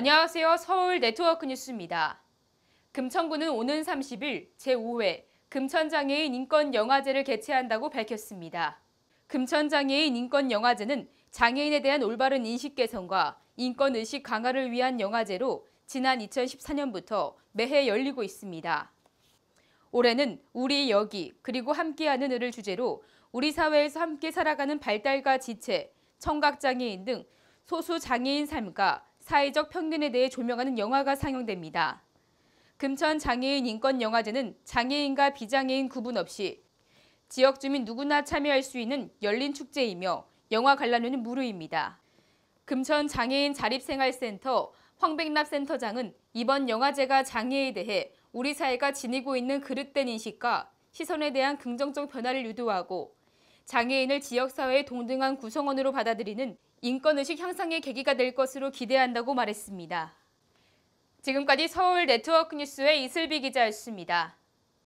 안녕하세요. 서울 네트워크 뉴스입니다. 금천구는 오는 30일 제5회 금천장애인 인권영화제를 개최한다고 밝혔습니다. 금천장애인 인권영화제는 장애인에 대한 올바른 인식 개선과 인권의식 강화를 위한 영화제로 지난 2014년부터 매해 열리고 있습니다. 올해는 우리 여기 그리고 함께하는 을을 주제로 우리 사회에서 함께 살아가는 발달과 지체, 청각장애인 등 소수 장애인 삶과 사회적 평균에 대해 조명하는 영화가 상영됩니다. 금천 장애인 인권 영화제는 장애인과 비장애인 구분 없이 지역 주민 누구나 참여할 수 있는 열린 축제이며 영화 관람료는 무료입니다. 금천 장애인 자립생활센터 황백납 센터장은 이번 영화제가 장애에 대해 우리 사회가 지니고 있는 그릇된 인식과 시선에 대한 긍정적 변화를 유도하고 장애인을 지역사회의 동등한 구성원으로 받아들이는 인권의식 향상의 계기가 될 것으로 기대한다고 말했습니다. 지금까지 서울 네트워크 뉴스의 이슬비 기자였습니다.